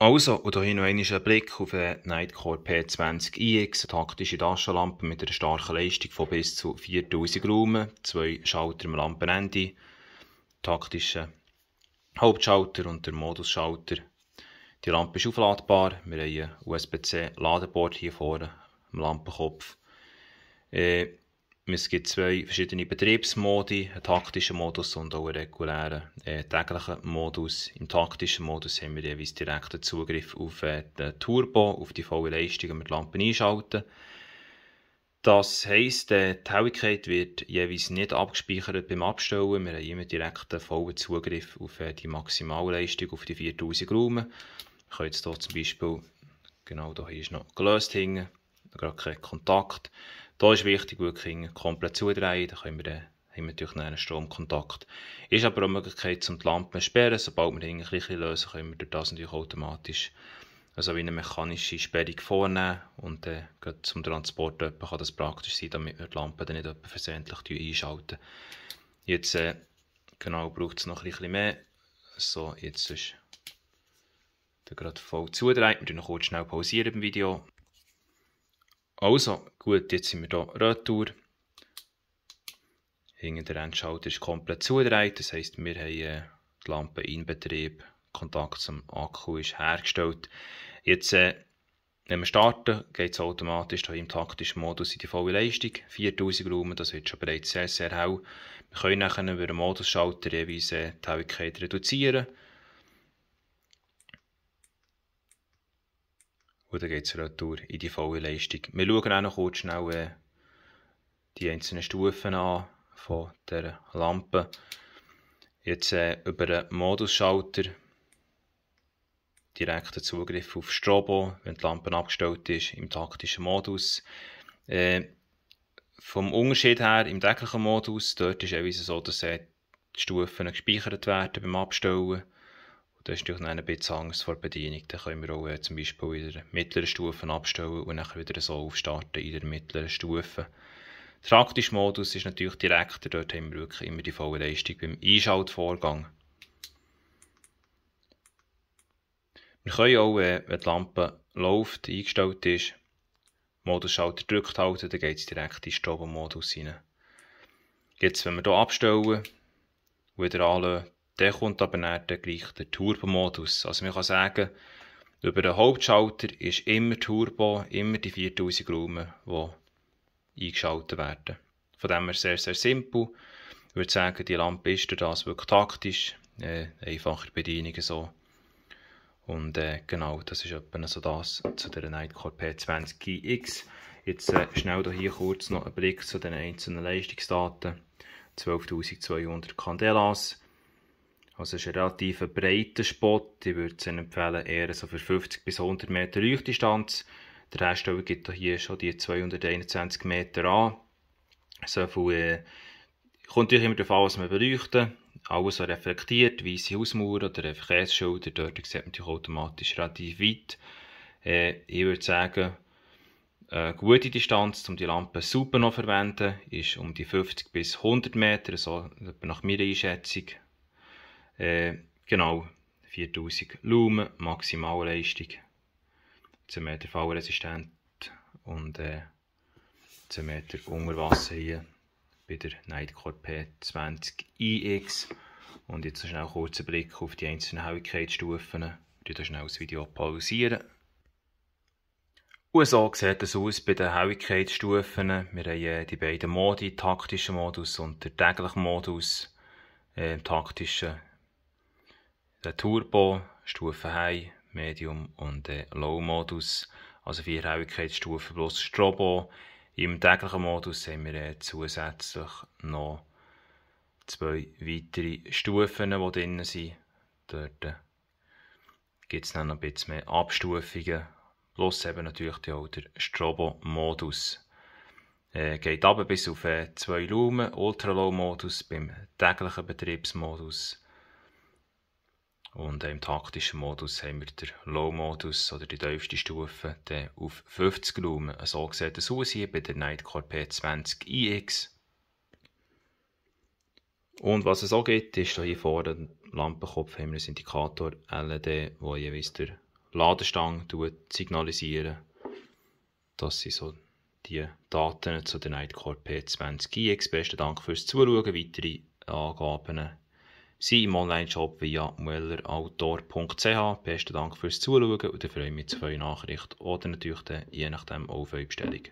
Also, und hier noch einmal ein Blick auf den Nightcore P20iX, eine taktische Taschenlampe mit einer starken Leistung von bis zu 4000 Lumen, zwei Schalter am Lampenende, taktische Hauptschalter und der Modusschalter. Die Lampe ist aufladbar, wir haben ein usb c ladeboard hier vorne am Lampenkopf. Äh, es gibt zwei verschiedene Betriebsmodi, einen taktischen Modus und auch einen regulären äh, täglichen Modus. Im taktischen Modus haben wir jeweils direkten Zugriff auf äh, den Turbo, auf die volle Leistung, wenn wir die Lampen einschalten. Das heisst, äh, die Helligkeit wird jeweils nicht abgespeichert beim Abstellen. Wir haben immer direkten vollen Zugriff auf äh, die Maximalleistung, auf die 4000 Lumen. Ich können jetzt hier zum Beispiel, genau hier ist noch gelöst hängen, gerade keinen Kontakt. Da ist wichtig, wirklich komplett zudrehen, da können wir dann haben wir natürlich einen Stromkontakt. Ist aber auch eine Möglichkeit, um die Lampen zu sperren. Sobald wir ein bisschen lösen, können wir durch das natürlich automatisch also wie eine mechanische Sperrung vornehmen und dann äh, zum Transport etwa kann das praktisch sein, damit wir die Lampen dann nicht versehentlich einschalten. Jetzt äh, genau braucht es noch ein bisschen mehr. So, jetzt ist der gerade voll zudreht. Wir noch kurz schnell pausieren im Video. Also, gut, jetzt sind wir hier retour. Hinten der Endschalter ist komplett zugedreht, das heisst, wir haben äh, die Lampe in Betrieb, Kontakt zum Akku ist hergestellt. Jetzt, äh, wenn wir starten, geht es automatisch hier im taktischen Modus in die volle Leistung. 4000 Lumen, das wird schon bereits sehr, sehr hell. Wir können nachher über den Modusschalter jeweils äh, die Helligkeit reduzieren. Und dann geht es retour in die volle Leistung. Wir schauen auch noch kurz schnell äh, die einzelnen Stufen an von der Lampe. Jetzt äh, über den Modusschalter direkter Zugriff auf Strobo, wenn die Lampe abgestellt ist, im taktischen Modus. Äh, vom Unterschied her, im täglichen Modus, dort ist es so, dass äh, die Stufen gespeichert werden beim Abstellen. Das ist natürlich eine Bezangst vor Bedienung. Da können wir auch äh, zum Beispiel in der mittleren Stufe abstellen und dann wieder so aufstarten in der mittleren Stufe. Der praktische Modus ist natürlich direkter. Dort haben wir wirklich immer die volle Leistung beim Einschaltvorgang. Wir können auch, äh, wenn die Lampe läuft, eingestellt ist, Modusschalter gedrückt halten, dann geht es direkt in den Strobo-Modus rein. Jetzt, wenn wir hier abstellen, wieder anlösen, der kommt aber dann gleich der Turbo-Modus. Also man kann sagen, über den Hauptschalter ist immer Turbo, immer die 4000 Lumen, die eingeschaltet werden. Von dem her sehr, sehr simpel. Ich würde sagen, die Lampe ist durch das wirklich taktisch, äh, einfacher Bedienung so. Und äh, genau, das ist etwa so das zu der Nightcore p 20 gx Jetzt äh, schnell hier kurz noch ein Blick zu den einzelnen Leistungsdaten. 12.200 Candelas, also es ist ein relativ breiter Spot. Ich würde es empfehlen, eher so für 50 bis 100 Meter Leuchtdistanz. Der Hersteller gibt hier schon die 221 Meter an. So viel, äh, kommt natürlich immer darauf an, was wir beleuchten. Alles, was reflektiert, weiße Hausmauer oder ein Verkehrsschilder, dort sieht man natürlich automatisch relativ weit. Äh, ich würde sagen, eine gute Distanz, um die Lampe super noch zu verwenden, ist um die 50 bis 100 Meter, so also nach meiner Einschätzung. Äh, genau, 4000 Lumen, Maximalleistung, 10 Meter Fallresistent und äh, 10 Meter Unterwasser hier bei der Nightcore P20iX. Und jetzt schnell einen kurzen Blick auf die einzelnen Helligkeitsstufen. Ich schnell das Video pausieren. Und so sieht es aus bei den Helligkeitsstufen. Wir haben äh, die beiden Modi, taktischen Modus und den täglichen Modus. Äh, Im taktischen der Turbo, Stufe High, Medium und äh, Low-Modus. Also Vierhäufigkeitsstufe plus Strobo. Im täglichen Modus haben wir äh, zusätzlich noch zwei weitere Stufen, die drin sind. Dort äh, gibt es dann noch ein bisschen mehr Abstufungen. Plus eben natürlich auch der Strobo-Modus. Äh, geht ab bis auf äh, zwei Lumen, Ultra-Low-Modus beim täglichen Betriebsmodus und äh, im taktischen Modus haben wir den Low-Modus oder die tiefste Stufe der auf 50 Lumen. So sieht es aus hier bei der Nightcore P20iX. Und was es auch gibt, ist hier vorne am Lampenkopf haben wir einen Indikator LED, wo jeweils der Ladestange signalisieren Das sind so die Daten zu der Nightcore P20iX. Besten Dank fürs Zuschauen. Weitere Angaben sind im Online-Shop via muellerautor.ch. Besten Dank fürs Zuschauen und ich freue mich auf eure Nachricht oder natürlich je nachdem auf eure Bestellung.